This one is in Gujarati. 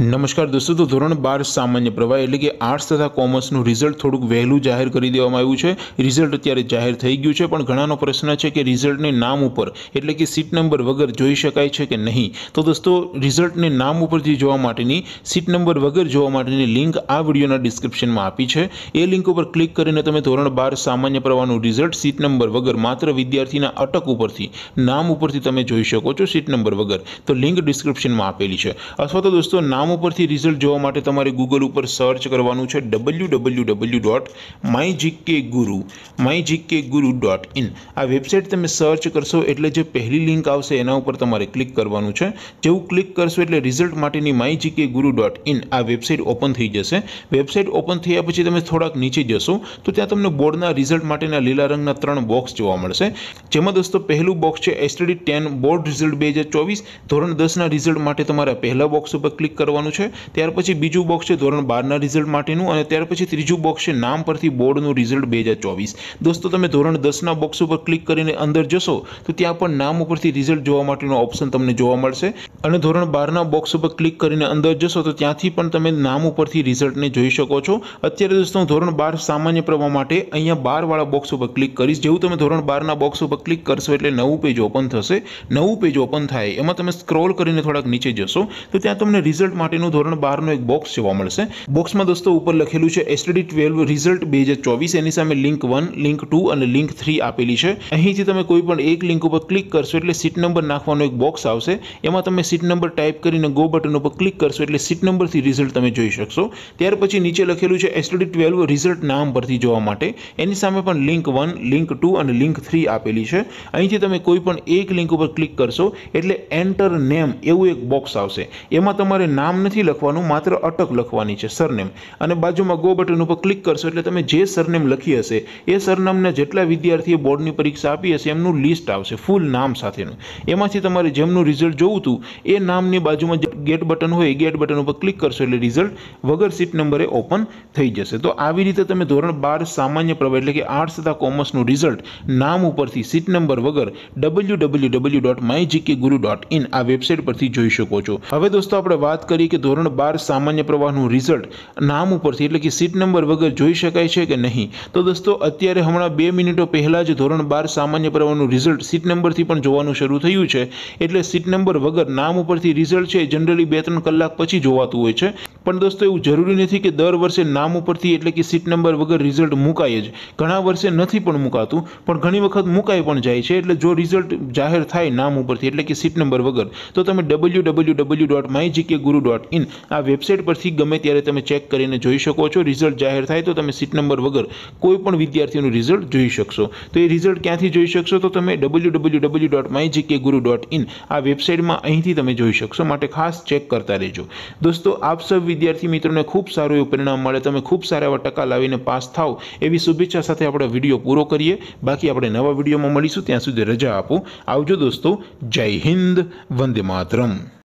નમસ્કાર દોસ્તો તો ધોરણ બાર સામાન્ય પ્રવાહ એટલે કે આર્ટ્સ તથા કોમર્સનું રિઝલ્ટ થોડુંક વહેલું જાહેર કરી દેવામાં આવ્યું છે રિઝલ્ટ અત્યારે જાહેર થઈ ગયું છે પણ ઘણાનો પ્રશ્ન છે કે રિઝલ્ટને નામ ઉપર એટલે કે સીટ નંબર વગર જોઈ શકાય છે કે નહીં તો દોસ્તો રિઝલ્ટને નામ ઉપરથી જોવા માટેની સીટ નંબર વગર જોવા માટેની લિંક આ વિડીયોના ડિસ્ક્રિપ્શનમાં આપી છે એ લિંક ઉપર ક્લિક કરીને તમે ધોરણ બાર સામાન્ય પ્રવાહનું રિઝલ્ટ સીટ નંબર વગર માત્ર વિદ્યાર્થીના અટક ઉપરથી નામ ઉપરથી તમે જોઈ શકો છો સીટ નંબર વગર તો લિંક ડિસ્ક્રિપ્શનમાં આપેલી છે અથવા તો દોસ્તો નામ આમ ઉપરથી રિઝલ્ટ જોવા માટે તમારે ગૂગલ ઉપર સર્ચ કરવાનું છે W W W dot my GK Guru my GK Guru dot in આ વેબસાઇટ તમે સર્ચ કરશો એટલે જે પહેલી લિંક આવશે એના ઉપર તમારે ક્લિક કરવાનું છે જેવું ક્લિક કરશો એટલે રિઝલ્ટ માટેની my GK Guru dot in આ વેબસાઇટ ઓપન થઈ જશે વેબસાઇટ ઓપન થયા પછી તમે થોડાક નીચે જશો તો ત્યાં તમને બોર્ડના રિઝલ્ટ માટેના લીલા રંગના ત્રણ બોક્સ જોવા મળશે જેમાં દોસ્તો પહેલું બોક્સ છે એસટડી ટેન બોર્ડ રિઝલ્ટ બે હજાર ચોવીસ ધોરણ દસના રિઝલ્ટ માટે તમારા પહેલા બોક્સ ઉપર ક્લિક કરવાનું આવવાનું છે ત્યાર પછી બીજું બોક્સ છે ધોરણ બારના રિઝલ્ટ માટેનું અને ત્યાર પછી ત્રીજું બોક્સ છે નામ પરથી બોર્ડનું રિઝલ્ટ બે હજાર ચોવીસ દોસ્તો તમે ધોરણ દસના બોક્સ ઉપર ક્લિક કરીને અંદર જશો તો ત્યાં પણ નામ ઉપરથી રિઝલ્ટ જોવા માટેનો ઓપ્શન તમને જોવા મળશે અને ધોરણ બારના બોક્સ ઉપર ક્લિક કરીને અંદર જશો તો ત્યાંથી પણ તમે નામ ઉપરથી રિઝલ્ટને જોઈ શકો છો અત્યારે દોસ્તો ધોરણ બાર સામાન્ય પ્રવાહ માટે અહીંયા બારવાળા બોક્સ ઉપર ક્લિક કરીશ જેવું તમે ધોરણ બારના બોક્સ ઉપર ક્લિક કરશો એટલે નવું પેજ ઓપન થશે નવું પેજ ઓપન થાય એમાં તમે સ્ક્રોલ કરીને થોડાક નીચે જશો તો ત્યાં તમને રિઝલ્ટ માટેનું ધોરણ બારનો એક બોક્સ જોવા મળશે બોક્સમાં દોસ્તો ઉપર લખેલું છે એસટીડી ટ્વેલ્વ રિઝલ્ટ બે હજાર ચોવીસ એની સામે લિંક વન લિંક ટુ અને લિંક થ્રી આપેલી છે અહીંથી તમે કોઈ પણ એક લિંક ઉપર ક્લિક કરશો એટલે સીટ નંબર નાખવાનો એક બોક્સ આવશે એમાં તમે સીટ નંબર ટાઈપ કરીને ગો બટન ઉપર ક્લિક કરશો એટલે સીટ નંબરથી રિઝલ્ટ તમે જોઈ શકશો ત્યાર પછી નીચે લખેલું છે એસટીડી ટ્વેલ્વ રિઝલ્ટ નામ પરથી જોવા માટે એની સામે પણ લિંક વન લિંક ટુ અને લિંક થ્રી આપેલી છે અહીંથી તમે કોઈ પણ એક લિંક ઉપર ક્લિક કરશો એટલે એન્ટર નેમ એવું એક બોક્સ આવશે એમાં તમારે નામ નથી લખવાનું માત્ર અટક લખવાની છે સરનેમ અને બાજુમાં ગો બટન ઉપર ક્લિક કરશો એટલે તમે જે સરનેમ લખી હશે એ સરનામના જેટલા વિદ્યાર્થીએ બોર્ડની પરીક્ષા આપી હશે એમનું લિસ્ટ આવશે ફૂલ નામ સાથેનું એમાંથી તમારે જેમનું રિઝલ્ટ જોવું હતું એ નામની બાજુમાં ગેટ બટન હોય ગેટ બટન ઉપર ક્લિક કરશો એટલે રિઝલ્ટ વગર સીટ નંબરે ઓપન થઈ જશે તો આવી રીતે તમે ધોરણ બાર સામાન્ય પ્રવાહ એટલે કે આર્ટ્સ તથા કોમર્સનું રિઝલ્ટ નામ ઉપરથી સીટ નંબર વગર W W W dot my GK Guru dot in આ વેબસાઇટ પરથી જોઈ શકો છો હવે દોસ્તો આપણે વાત કરીએ તરીકે ધોરણ બાર સામાન્ય પ્રવાહનું રિઝલ્ટ નામ ઉપરથી એટલે કે સીટ નંબર વગર જોઈ શકાય છે કે નહીં તો દોસ્તો અત્યારે હમણાં બે મિનિટો પહેલાં જ ધોરણ બાર સામાન્ય પ્રવાહનું રિઝલ્ટ સીટ નંબરથી પણ જોવાનું શરૂ થયું છે એટલે સીટ નંબર વગર નામ ઉપરથી રિઝલ્ટ છે જનરલી બે ત્રણ કલાક પછી જોવાતું હોય છે પણ દોસ્તો એવું જરૂરી નથી કે દર વર્ષે નામ ઉપરથી એટલે કે સીટ નંબર વગર રિઝલ્ટ મુકાય જ ઘણા વર્ષે નથી પણ મુકાતું પણ ઘણી વખત મુકાઈ પણ જાય છે એટલે જો રિઝલ્ટ જાહેર થાય નામ ઉપરથી એટલે કે સીટ નંબર વગર તો તમે W W W dot my GK Guru dot in આ વેબસાઇટ પરથી ગમે ત્યારે તમે ચેક કરીને જોઈ શકો છો રિઝલ્ટ જાહેર થાય તો તમે સીટ નંબર વગર કોઈ પણ વિદ્યાર્થીનું રિઝલ્ટ જોઈ શકશો તો એ રિઝલ્ટ ક્યાંથી જોઈ શકશો તો તમે W W W dot my GK Guru dot in આ વેબસાઇટમાં અહીંથી તમે જોઈ શકશો માટે ખાસ ચેક કરતા રહેજો દોસ્તો આપ સૌ વિદ્યાર્થી મિત્રોને ખૂબ સારું એવું પરિણામ મળે તમે ખૂબ સારા એવા ટકા લાવીને પાસ થાવ એવી શુભેચ્છા સાથે આપણે વિડીયો પૂરો કરીએ બાકી આપણે નવા વિડીયોમાં મળીશું ત્યાં સુધી રજા આપો આવજો દોસ્તો જય હિન્દ વંદે માતરમ